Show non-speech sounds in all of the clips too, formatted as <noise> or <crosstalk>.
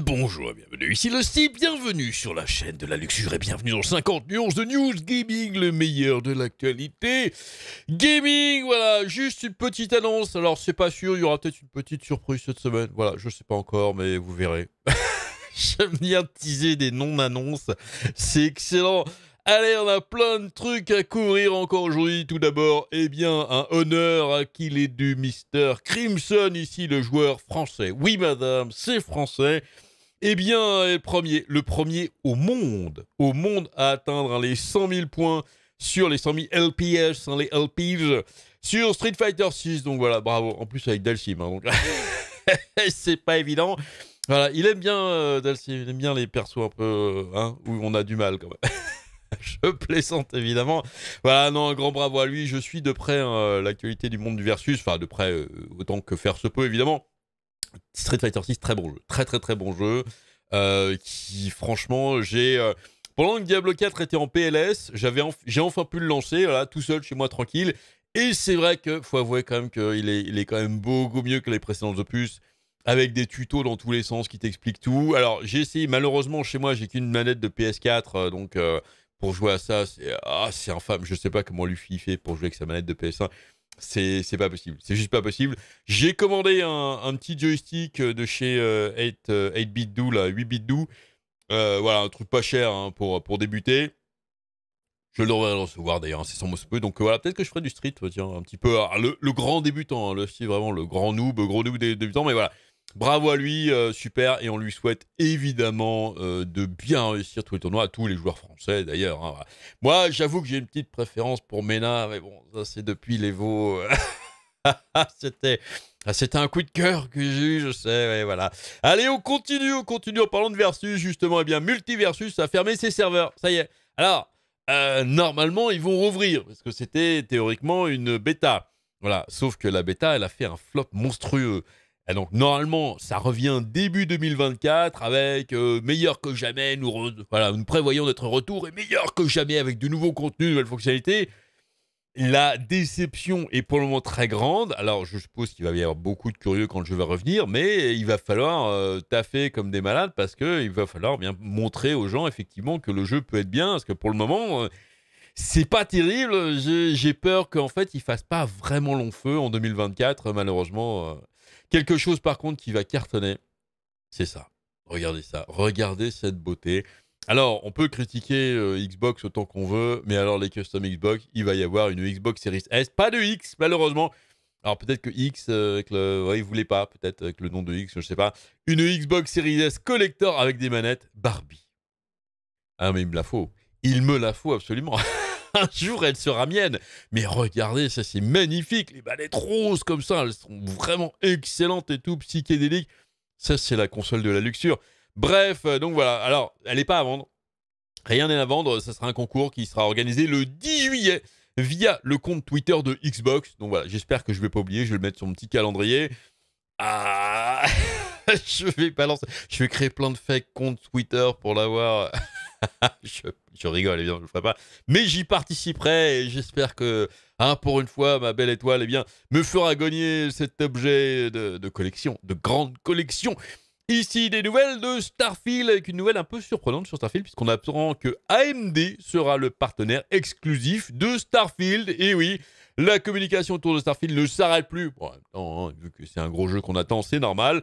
bonjour, bienvenue, ici le site bienvenue sur la chaîne de la luxure et bienvenue dans 50 nuances de news gaming, le meilleur de l'actualité. Gaming, voilà, juste une petite annonce, alors c'est pas sûr, il y aura peut-être une petite surprise cette semaine, voilà, je sais pas encore, mais vous verrez. <laughs> J'aime bien teaser des non-annonces, c'est excellent. Allez, on a plein de trucs à courir encore aujourd'hui. Tout d'abord, eh bien, un honneur qu'il est du Mister Crimson, ici le joueur français. Oui, madame, c'est français. Eh bien, le premier, le premier au monde, au monde à atteindre hein, les 100 000 points sur les 100 000 LPS, les LPs, sur Street Fighter 6. Donc voilà, bravo. En plus avec Dalsim, hein, donc <laughs> c'est pas évident. Voilà, il aime bien euh, il aime bien les persos un peu hein, où on a du mal quand même. <laughs> <laughs> je plaisante évidemment. Voilà, non, un grand bravo à lui. Je suis de près hein, l'actualité du monde du versus, enfin de près euh, autant que faire se peut évidemment. Street Fighter 6, très bon jeu, très très très bon jeu. Euh, qui franchement, j'ai euh, pendant que Diablo 4 était en PLS, j'avais j'ai enfin pu le lancer, tout seul chez moi tranquille. Et c'est vrai que faut avouer quand même qu'il est, il est quand même beaucoup mieux que les précédents opus avec des tutos dans tous les sens qui t'expliquent tout. Alors j'ai essayé, malheureusement chez moi j'ai qu'une manette de PS4, donc pour jouer à ça, c'est ah, infâme. Je sais pas comment Luffy fait pour jouer avec sa manette de PS1. C'est pas possible. C'est juste pas possible. J'ai commandé un, petit joystick euh, de chez 8, euh, euh bit là, 8-bit euh, voilà, un truc pas cher hein, pour, pour débuter. Je devrais le recevoir d'ailleurs, c'est sans mot peu. Donc voilà, peut-être que je ferai du street, un petit peu. Ah, le, grand débutant, hein, Le le, vraiment le grand noob, gros noob débutants mais voilà. Bravo à lui, euh, super, et on lui souhaite évidemment euh, de bien réussir tous les tournois, à tous les joueurs français d'ailleurs. Hein, Moi, j'avoue que j'ai une petite préférence pour Mena, mais bon, ça c'est depuis les euh, <laughs> ah, C'était. un coup de cœur que j'ai eu, je sais, ouais, voilà. Allez, on continue, on continue en parlant de Versus, justement. et eh bien, Multiversus a fermé ses serveurs, ça y est. Alors, normalement, ils vont rouvrir, parce que c'était théoriquement une bêta. Voilà, sauf que la bêta, elle a fait un flop monstrueux donc normalement, ça revient début 2024 avec euh, meilleur que jamais. Nous, voilà, nous prévoyons notre retour et meilleur que jamais avec de nouveaux contenus, de nouvelles fonctionnalités. La déception est pour le moment très grande. Alors je suppose qu'il va y avoir beaucoup de curieux quand le jeu va revenir, mais il va falloir euh, taffer comme des malades parce qu'il va falloir bien montrer aux gens effectivement que le jeu peut être bien. Parce que pour le moment... Euh, c'est pas terrible. J'ai peur qu'en fait, il fasse pas vraiment long feu en 2024, malheureusement. Quelque chose par contre qui va cartonner, c'est ça. Regardez ça, regardez cette beauté. Alors, on peut critiquer euh, Xbox autant qu'on veut, mais alors les custom Xbox, il va y avoir une Xbox Series S, pas de X malheureusement. Alors peut-être que X, euh, ne le... pas, peut-être avec le nom de X, je ne sais pas. Une Xbox Series S collector avec des manettes Barbie. Ah mais il me la faut, il me la faut absolument. <laughs> <laughs> un jour elle sera mienne. Mais regardez, ça c'est magnifique, les balettes roses comme ça, elles sont vraiment excellentes et tout, psychédéliques. Ça c'est la console de la luxure. Bref, euh, donc voilà, alors elle n'est pas à vendre. Rien n'est à vendre, ça sera un concours qui sera organisé le 10 juillet via le compte Twitter de Xbox. Donc voilà, j'espère que je ne vais pas oublier, je vais le mettre sur mon petit calendrier. Ah, <laughs> je vais balancer, je vais créer plein de fake comptes Twitter pour l'avoir. <laughs> je, je, rigole, évidemment, je ne le ferai pas. Mais j'y participerai et j'espère que, hein, pour une fois, ma belle étoile eh bien, me fera gagner cet objet de, collection, de grande collection. Ici, des nouvelles de Starfield, avec une nouvelle un peu surprenante sur Starfield, puisqu'on apprend que AMD sera le partenaire exclusif de Starfield. Et oui, la communication autour de Starfield ne s'arrête plus. Bon, hein, vu que c'est un gros jeu qu'on attend, c'est normal.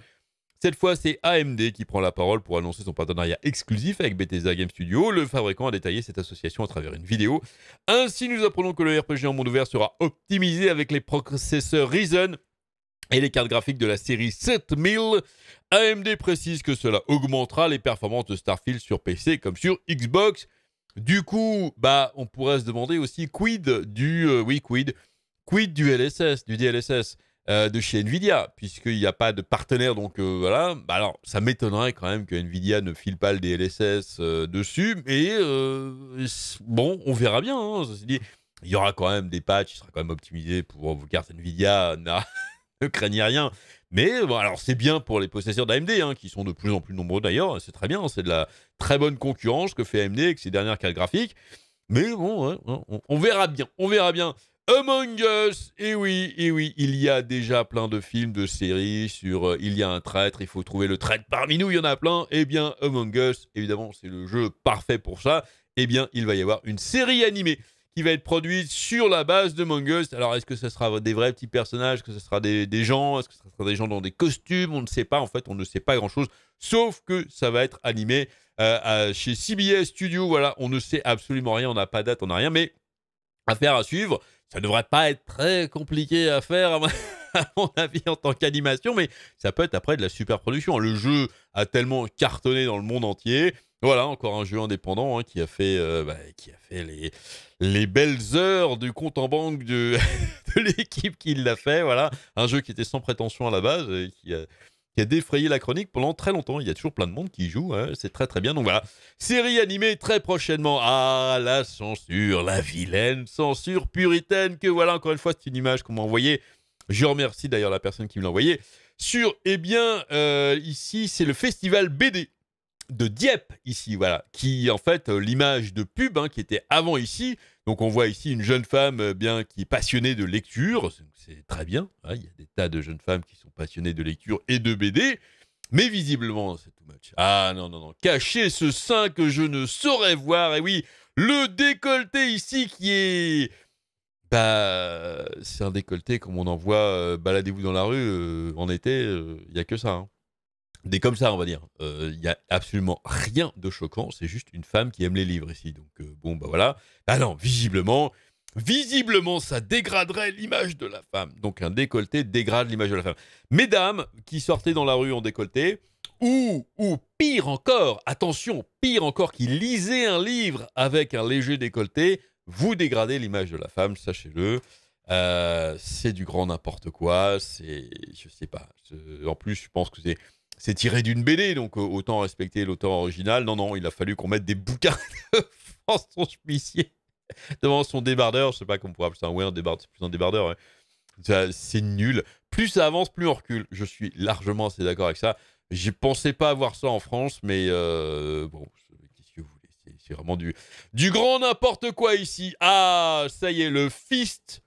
Cette fois, c'est AMD qui prend la parole pour annoncer son partenariat exclusif avec Bethesda Game Studio. Le fabricant a détaillé cette association à travers une vidéo. Ainsi, nous apprenons que le RPG en monde ouvert sera optimisé avec les processeurs Ryzen et les cartes graphiques de la série 7000. AMD précise que cela augmentera les performances de Starfield sur PC comme sur Xbox. Du coup, bah, on pourrait se demander aussi quid du, euh, oui, quid du LSS, du DLSS. Euh, de chez Nvidia, puisqu'il n'y a pas de partenaire. Donc euh, voilà, bah, alors ça m'étonnerait quand même que Nvidia ne file pas le DLSS euh, dessus, mais bon, on verra bien. Hein, dit. Il y aura quand même des patchs, il sera quand même optimisé pour vos cartes Nvidia. <laughs> ne craignez rien. Mais bon, alors c'est bien pour les possesseurs d'AMD, hein, qui sont de plus en plus nombreux d'ailleurs, c'est très bien, c'est de la très bonne concurrence que fait AMD avec ses dernières cartes graphiques. Mais bon, on, verra bien, on verra bien. Among Us Et eh oui, et eh oui, il y a déjà plein de films, de séries sur euh, il y a un traître, il faut trouver le traître parmi nous, il y en a plein. Eh bien, Among Us, évidemment, c'est le jeu parfait pour ça. Eh bien, il va y avoir une série animée qui va être produite sur la base de Among Us. Alors, est-ce que ce sera des vrais petits personnages Est-ce que ce sera des, gens Est-ce que ce sera des gens dans des costumes On ne sait pas, en fait, on ne sait pas grand-chose, sauf que ça va être animé euh, chez CBS Studio. Voilà, on ne sait absolument rien, on n'a pas date, on n'a rien, mais affaire à suivre ça ne devrait pas être très compliqué à faire, <laughs> à mon, avis, en tant qu'animation, mais ça peut être après de la super production. Le jeu a tellement cartonné dans le monde entier. Voilà, encore un jeu indépendant hein, qui a fait, euh, bah, qui a fait les, belles heures du compte en banque <laughs> de, l'équipe qui l'a fait. Voilà, un jeu qui était sans prétention à la base et qui a qui a défrayé la chronique pendant très longtemps. Il y a toujours plein de monde qui joue, hein. c'est très très bien. Donc voilà, série animée très prochainement. Ah, la censure, la vilaine censure puritaine que voilà, encore une fois, c'est une image qu'on m'a envoyée. Je remercie d'ailleurs la personne qui me l'a envoyée. Sur, eh bien, euh, ici, c'est le festival BD de Dieppe, ici, voilà, qui en fait, euh, l'image de pub hein, qui était avant ici, donc on voit ici une jeune femme euh, bien qui est passionnée de lecture, c'est très bien, hein. il y a des tas de jeunes femmes qui sont passionnées de lecture et de BD, mais visiblement c'est tout match. Ah non, non, non, cacher ce sein que je ne saurais voir, et oui, le décolleté ici qui est... Bah, c'est un décolleté comme on en voit, euh, baladez-vous dans la rue, euh, en été, il n'y a que ça. Hein des comme ça, on va dire. Euh, il y n'y a absolument rien de choquant, c'est juste une femme qui aime les livres ici. Donc euh, bon, bah voilà. Ah non, visiblement, visiblement, ça dégraderait l'image de la femme. Donc un décolleté dégrade l'image de la femme. Mesdames qui sortaient dans la rue en décolleté, ou, ou pire encore, attention, pire encore, qui lisaient un livre avec un léger décolleté, vous dégradez l'image de la femme, sachez-le. Euh, c'est du grand n'importe quoi, c'est... Je sais pas. En plus, je pense que c'est c'est tiré d'une BD, donc autant respecter l'auteur original. Non, non, il a fallu qu'on mette des bouquins <laughs> de son Spicier devant son débardeur. Je sais pas comment on pourrait appeler ça. un débardeur, plus un débardeur. Hein. C'est nul. Plus ça avance, plus on recule. Je suis largement assez d'accord avec ça. Je pensais pas avoir ça en France, mais euh, bon, qu'est-ce que vous voulez C'est vraiment du, du grand n'importe quoi ici. Ah, ça y est, le Fist.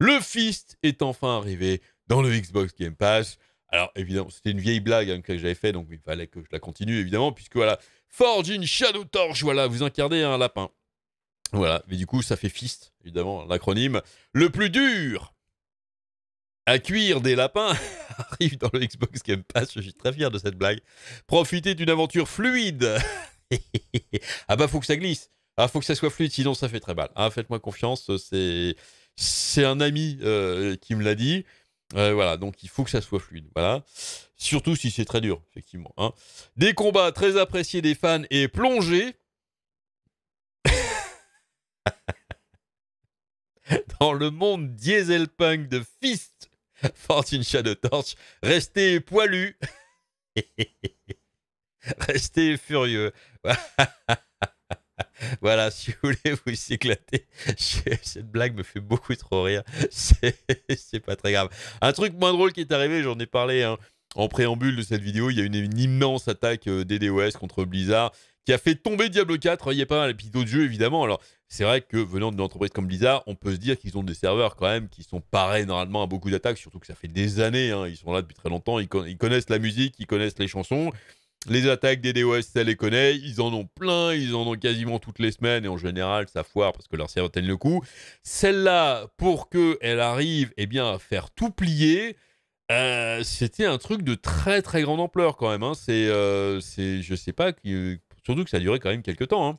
Le Fist est enfin arrivé dans le Xbox Game Pass. Alors évidemment, c'était une vieille blague hein, que j'avais fait, donc il fallait que je la continue évidemment, puisque voilà, Forge in Shadow Torch, voilà, vous incarnez un lapin. Voilà, mais du coup, ça fait fist, évidemment, l'acronyme. Le plus dur à cuire des lapins <laughs> arrive dans le Xbox Game Pass, je suis très fier de cette blague. Profitez d'une aventure fluide. <laughs> ah bah, faut que ça glisse. Ah, faut que ça soit fluide, sinon ça fait très mal. Ah, faites-moi confiance, c'est c'est un ami euh, qui me l'a dit voilà, donc il faut que ça soit fluide. Voilà. Surtout si c'est très dur, effectivement. Hein. Des combats très appréciés des fans et plongés <laughs> dans le monde dieselpunk de Fist, Fortune Shadow Torch. Restez poilu. <laughs> Restez furieux. <laughs> <laughs> voilà, <laughs> si vous voulez vous éclater, <laughs> cette blague me fait beaucoup trop rire. C'est pas très grave. Un truc moins drôle qui est arrivé, j'en ai parlé hein, en préambule de cette vidéo. Il y a une, immense attaque euh, DDoS contre Blizzard qui a fait tomber Diablo 4. Il y a pas mal, de puis d'autres jeux évidemment. Alors, c'est vrai que venant d'une entreprise comme Blizzard, on peut se dire qu'ils ont des serveurs quand même qui sont pareils normalement à beaucoup d'attaques, surtout que ça fait des années. Hein. ils sont là depuis très longtemps, ils connaissent la musique, ils connaissent les chansons. Les attaques des DOS, ça les connaît. Ils en ont plein, ils en ont quasiment toutes les semaines et en général, ça foire parce que leur serveur tiennent le coup. Celle-là, pour qu'elle arrive eh bien, à faire tout plier, euh, c'était un truc de très très grande ampleur quand même. Hein. C'est, euh, je sais pas, surtout que ça a duré quand même quelques temps. Hein.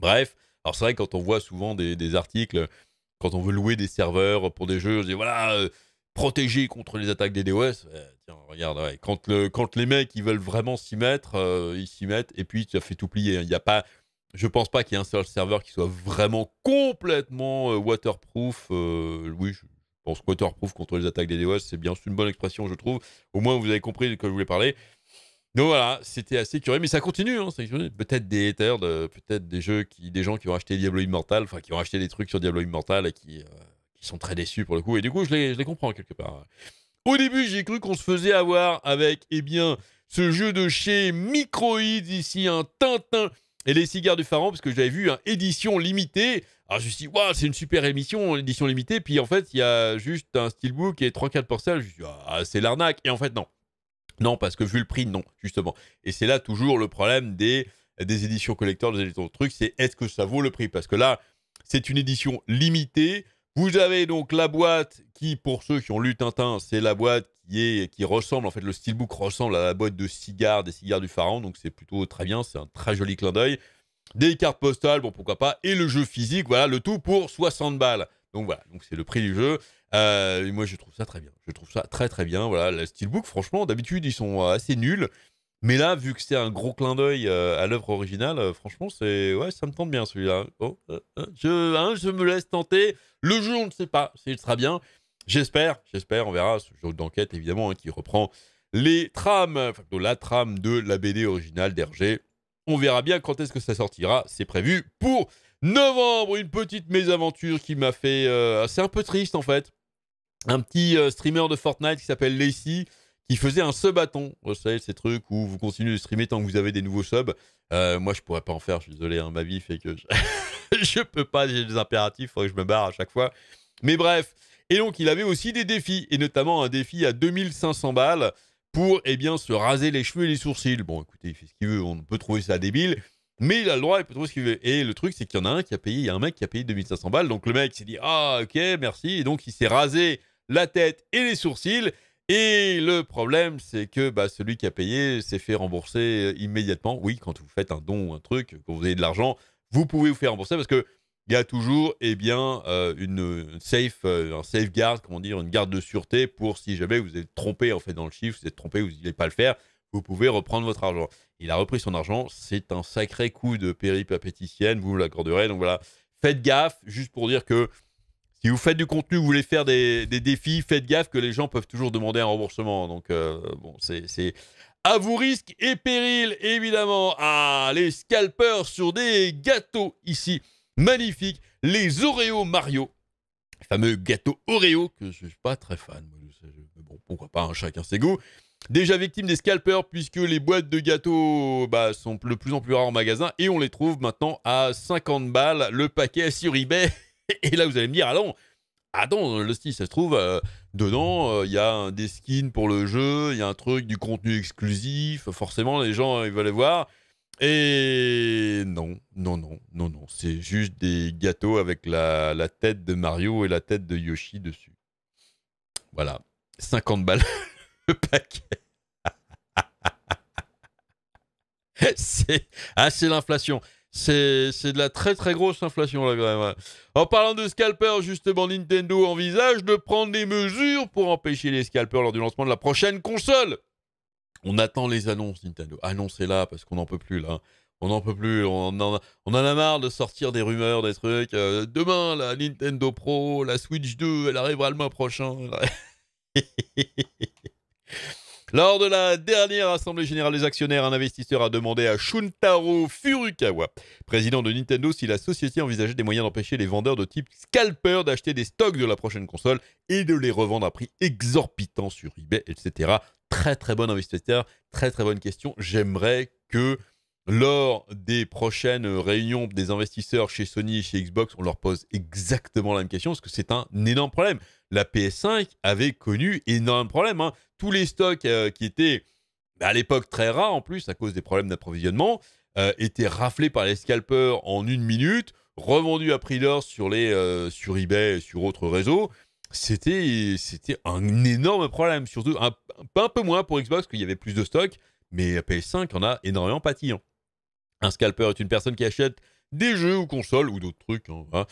Bref, alors c'est vrai, quand on voit souvent des, articles, quand on veut louer des serveurs pour des jeux, je dis voilà. Euh, protégé contre les attaques des DOS. tiens, regarde, quand, le, quand les mecs ils veulent vraiment s'y mettre, euh, ils s'y mettent et puis ça fait tout plier. Hein. Il y a pas, je pense pas qu'il y ait un seul serveur qui soit vraiment complètement euh, waterproof. Euh, oui, je pense waterproof contre les attaques des DOS, c'est bien une bonne expression, je trouve. Au moins, vous avez compris de quoi je voulais parler. Donc voilà, c'était assez curieux, mais ça continue. Hein, peut-être des haters, de, peut-être des jeux des gens qui ont acheté Diablo Immortal, enfin qui ont acheté des trucs sur Diablo Immortal et qui ils sont très déçus pour le coup. Et du coup, je les, je les comprends quelque part. Au début, j'ai cru qu'on se faisait avoir avec, eh bien, ce jeu de chez Microïd, ici, un Tintin et les cigares du pharaon, parce que j'avais vu un hein, édition limitée. Alors je me suis dit, waouh, c'est une super émission, édition limitée. Puis en fait, il y a juste un steelbook et 3-4 porcelles. Je me suis dit, ah, c'est l'arnaque. Et en fait, non. Non, parce que vu le prix, non, justement. Et c'est là toujours le problème des, des éditions collecteurs, des éditions de trucs, c'est est-ce que ça vaut le prix Parce que là, c'est une édition limitée vous avez donc la boîte qui, pour ceux qui ont lu Tintin, c'est la boîte qui, est, qui ressemble, en fait, le steelbook ressemble à la boîte de cigares, des cigares du pharaon, donc c'est plutôt très bien, c'est un très joli clin d'œil. Des cartes postales, bon, pourquoi pas, et le jeu physique, voilà, le tout pour 60 balles. Donc voilà, donc c'est le prix du jeu. Euh, moi, je trouve ça très bien. Je trouve ça très très bien. Voilà, le Steelbook, franchement, d'habitude, ils sont euh, assez nuls. Mais là, vu que c'est un gros clin d'œil euh, à l'œuvre originale, euh, franchement, c'est ouais, ça me tente bien celui-là. Oh, euh, je, hein, je me laisse tenter. Le jour, on ne sait pas s'il sera bien. J'espère, j'espère, on verra. Ce jeu d'enquête, évidemment, hein, qui reprend les trames, la trame de la BD originale d'Hergé. On verra bien quand est-ce que ça sortira. C'est prévu pour novembre. Une petite mésaventure qui m'a fait. c'est un peu triste, en fait. Un petit streamer de Fortnite qui s'appelle Lacey qui faisait un sub bâton Vous savez, ces trucs où vous continuez de streamer tant que vous avez des nouveaux subs. Euh, moi, je pourrais pas en faire, je suis désolé, hein, ma vie fait que je, ne <laughs> peux pas, j'ai des impératifs, il faudrait que je me barre à chaque fois. Mais bref. Et donc, il avait aussi des défis, et notamment un défi à 2500 balles pour eh bien, se raser les cheveux et les sourcils. Bon, écoutez, il fait ce qu'il veut, on peut trouver ça débile, mais il a le droit, il peut trouver ce qu'il veut. Et le truc, c'est qu'il y en a un qui a payé, il y a un mec qui a payé 2500 balles, donc le mec s'est dit Ah, ok, merci, et donc il s'est rasé la tête et les sourcils, et le problème, c'est que bah, celui qui a payé s'est fait rembourser euh, immédiatement. Oui, quand vous faites un don, ou un truc, quand vous avez de l'argent, vous pouvez vous faire rembourser parce que il y a toujours eh bien, euh, une safe, euh, un safeguard, comment dire, une garde de sûreté pour si jamais vous êtes trompé en fait dans le chiffre, vous êtes trompé, vous n'allez pas le faire, vous pouvez reprendre votre argent. Il a repris son argent, c'est un sacré coup de péripapéticienne, vous l'accorderez. Donc voilà, faites gaffe, juste pour dire que si vous faites du contenu, vous voulez faire des, défis, faites gaffe que les gens peuvent toujours demander un remboursement. Donc, euh, bon, c'est à vos risques et périls, évidemment. Ah, les scalpers sur des gâteaux ici. Magnifique. Les Oreo Mario. fameux gâteau Oreo, que je ne suis pas très fan. bon, pourquoi pas, hein, chacun ses goûts. Déjà victime des scalpers, puisque les boîtes de gâteaux bah, sont de plus en plus rares en magasin et on les trouve maintenant à 50 balles le paquet sur eBay. <laughs> Et là, vous allez me dire, allons, attends, ah, ah style, ça se trouve, euh, dedans, euh, il y a des skins pour le jeu, il y a un truc, du contenu exclusif, forcément, les gens, ils veulent voir. Et non, non, non, non, non, c'est juste des gâteaux avec la, tête de Mario et la tête de Yoshi dessus. Voilà, 50 balles <laughs> le paquet. <laughs> c'est assez ah, l'inflation. C'est de la très très grosse inflation là quand même. En parlant de scalpers, justement, Nintendo envisage de prendre des mesures pour empêcher les scalpers lors du lancement de la prochaine console. On attend les annonces Nintendo. Annoncez-la parce qu'on n'en peut plus là. Hein. On n'en peut plus, on en, a, on en marre de sortir des rumeurs, des trucs. Euh, demain, la Nintendo Pro, la Switch 2, elle arrivera le mois prochain. <laughs> Lors de la dernière Assemblée Générale des Actionnaires, un investisseur a demandé à Shuntaro Furukawa, président de Nintendo, si la société envisageait des moyens d'empêcher les vendeurs de type scalper d'acheter des stocks de la prochaine console et de les revendre à prix exorbitant sur eBay, etc. Très très bon investisseur, très très bonne question. J'aimerais que lors des prochaines réunions des investisseurs chez Sony et chez Xbox, on leur pose exactement la même question, parce que c'est un énorme problème la PS5 avait connu énormément de problèmes. Hein. Tous les stocks euh, qui étaient bah, à l'époque très rares en plus à cause des problèmes d'approvisionnement euh, étaient raflés par les scalpers en une minute, revendus à prix d'or sur, euh, sur eBay et sur autres réseaux. C'était un énorme problème, surtout un, un peu moins pour Xbox, qu'il y avait plus de stocks, mais PS5 en a énormément pâti. Hein. Un scalper est une personne qui achète des jeux ou consoles ou d'autres trucs. Hein,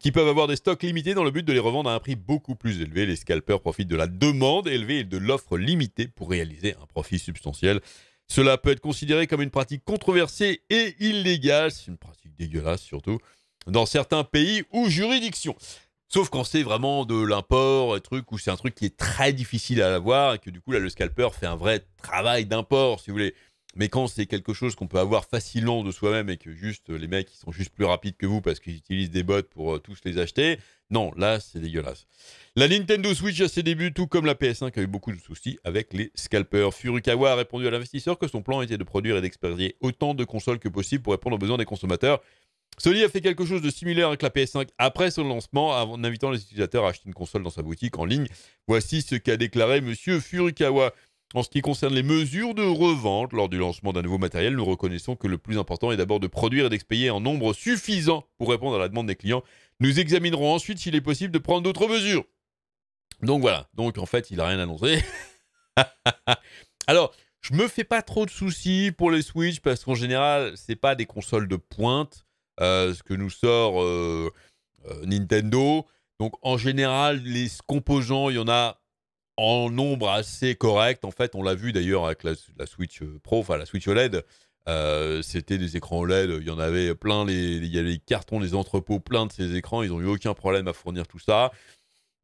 qui peuvent avoir des stocks limités dans le but de les revendre à un prix beaucoup plus élevé. Les scalpers profitent de la demande élevée et de l'offre limitée pour réaliser un profit substantiel. Cela peut être considéré comme une pratique controversée et illégale, c'est une pratique dégueulasse surtout, dans certains pays ou juridictions. Sauf quand c'est vraiment de l'import, un truc où c'est un truc qui est très difficile à avoir et que du coup là le scalper fait un vrai travail d'import, si vous voulez. Mais quand c'est quelque chose qu'on peut avoir facilement de soi-même et que juste euh, les mecs ils sont juste plus rapides que vous parce qu'ils utilisent des bots pour euh, tous les acheter, non, là c'est dégueulasse. La Nintendo Switch à ses débuts, tout comme la ps 5 a eu beaucoup de soucis avec les scalpers. Furukawa a répondu à l'investisseur que son plan était de produire et d'expédier autant de consoles que possible pour répondre aux besoins des consommateurs. Sony a fait quelque chose de similaire avec la PS5 après son lancement en invitant les utilisateurs à acheter une console dans sa boutique en ligne. Voici ce qu'a déclaré M. Furukawa. En ce qui concerne les mesures de revente lors du lancement d'un nouveau matériel, nous reconnaissons que le plus important est d'abord de produire et d'expayer en nombre suffisant pour répondre à la demande des clients. Nous examinerons ensuite s'il est possible de prendre d'autres mesures. Donc voilà, donc en fait, il n'a rien annoncé. <laughs> Alors, je me fais pas trop de soucis pour les Switch parce qu'en général, ce c'est pas des consoles de pointe, euh, ce que nous sort euh, euh, Nintendo. Donc en général, les composants, il y en a en nombre assez correct. En fait, on l'a vu d'ailleurs avec la, Switch euh, Pro, enfin la Switch OLED. Euh, c'était des écrans OLED, il y en avait plein, il y avait les cartons, les entrepôts plein de ces écrans, ils n'ont eu aucun problème à fournir tout ça.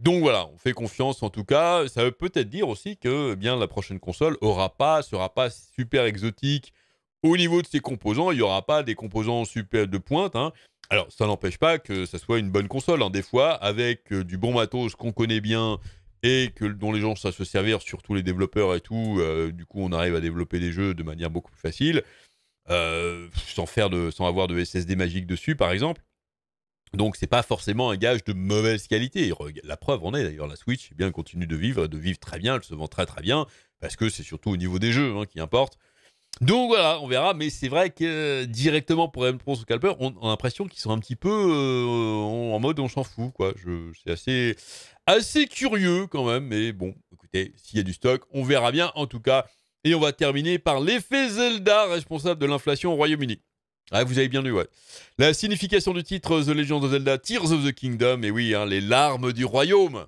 Donc voilà, on fait confiance en tout cas. Ça veut peut-être dire aussi que eh bien la prochaine console aura pas, sera pas super exotique au niveau de ses composants. Il n'y aura pas des composants super de pointe. Hein. Alors ça n'empêche pas que ça soit une bonne console. Hein. Des fois, avec euh, du bon matos qu'on connaît bien, et que, dont les gens savent se servir, surtout les développeurs et tout. Euh, du coup, on arrive à développer des jeux de manière beaucoup plus facile, euh, sans, faire de, sans avoir de SSD magique dessus, par exemple. Donc, c'est pas forcément un gage de mauvaise qualité. La preuve en est d'ailleurs, la Switch eh bien, continue de vivre, de vivre très bien, elle se vend très très bien, parce que c'est surtout au niveau des jeux hein, qui importe. Donc voilà, on verra, mais c'est vrai que directement pour M. Pro Scalper, on, on a l'impression qu'ils sont un petit peu euh, en mode on s'en fout, quoi. C'est assez, assez curieux quand même, mais bon, écoutez, s'il y a du stock, on verra bien en tout cas. Et on va terminer par l'effet Zelda, responsable de l'inflation au Royaume-Uni. Ah, vous avez bien lu, ouais. La signification du titre The Legend of Zelda Tears of the Kingdom, et oui, hein, les larmes du royaume.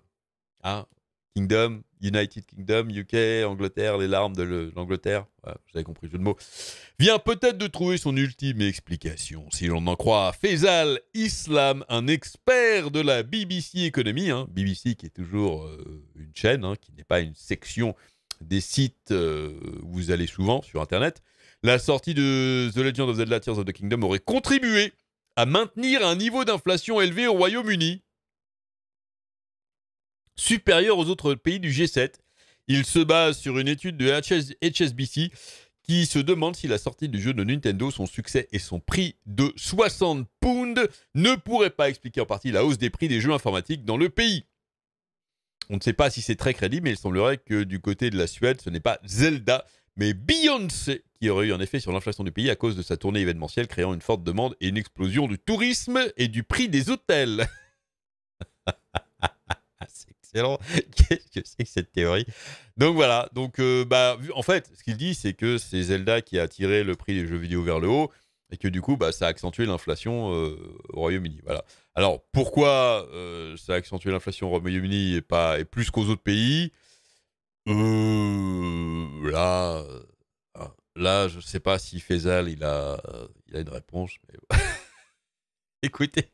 hein Kingdom, United Kingdom, UK, Angleterre, les larmes de l'Angleterre. vous avez compris le jeu de mots. Vient peut-être de trouver son ultime explication, si l'on en croit Faisal Islam, un expert de la BBC Économie. Hein. BBC qui est toujours euh, une chaîne, hein, qui n'est pas une section des sites euh, où vous allez souvent sur Internet. La sortie de The Legend of Zelda Tears of the Kingdom aurait contribué à maintenir un niveau d'inflation élevé au Royaume-Uni supérieur aux autres pays du G7. Il se base sur une étude de HSBC qui se demande si la sortie du jeu de Nintendo, son succès et son prix de 60 pounds ne pourraient pas expliquer en partie la hausse des prix des jeux informatiques dans le pays. On ne sait pas si c'est très crédible, mais il semblerait que du côté de la Suède, ce n'est pas Zelda, mais Beyoncé qui aurait eu un effet sur l'inflation du pays à cause de sa tournée événementielle, créant une forte demande et une explosion du tourisme et du prix des hôtels. <laughs> Alors, <laughs> Qu'est-ce que c'est que cette théorie Donc voilà, donc euh, bah, en fait, ce qu'il dit, c'est que c'est Zelda qui a tiré le prix des jeux vidéo vers le haut et que du coup, bah, ça a accentué l'inflation euh, au Royaume-Uni. Voilà. Alors pourquoi euh, ça a accentué l'inflation au Royaume-Uni et, pas, et plus qu'aux autres pays Là. Là, je ne sais pas si Faisal, il a, il a une réponse. Mais... <laughs> Écoutez.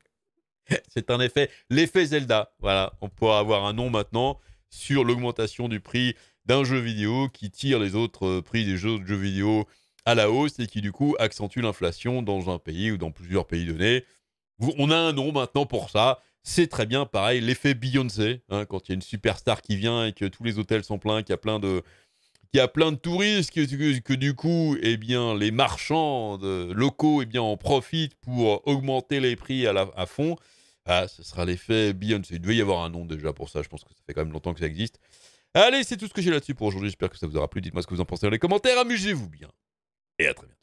<laughs> C'est un effet l'effet Zelda. Voilà, on pourra avoir un nom maintenant sur l'augmentation du prix d'un jeu vidéo qui tire les autres euh, prix des jeux, vidéo à la hausse et qui du coup accentue l'inflation dans un pays ou dans plusieurs pays donnés. On a un nom maintenant pour ça. C'est très bien pareil, l'effet Beyoncé, hein, quand il y a une superstar qui vient et que tous les hôtels sont pleins, qu'il y a plein de, qu'il y a plein de touristes, que, du coup, eh bien, les marchands locaux eh bien, en profitent pour augmenter les prix à, la, à fond. Ah, ce sera l'effet Beyoncé. Il devait y avoir un nom déjà pour ça. Je pense que ça fait quand même longtemps que ça existe. Allez, c'est tout ce que j'ai là-dessus pour aujourd'hui. J'espère que ça vous aura plu. Dites-moi ce que vous en pensez dans les commentaires. Amusez-vous bien. Et à très bientôt.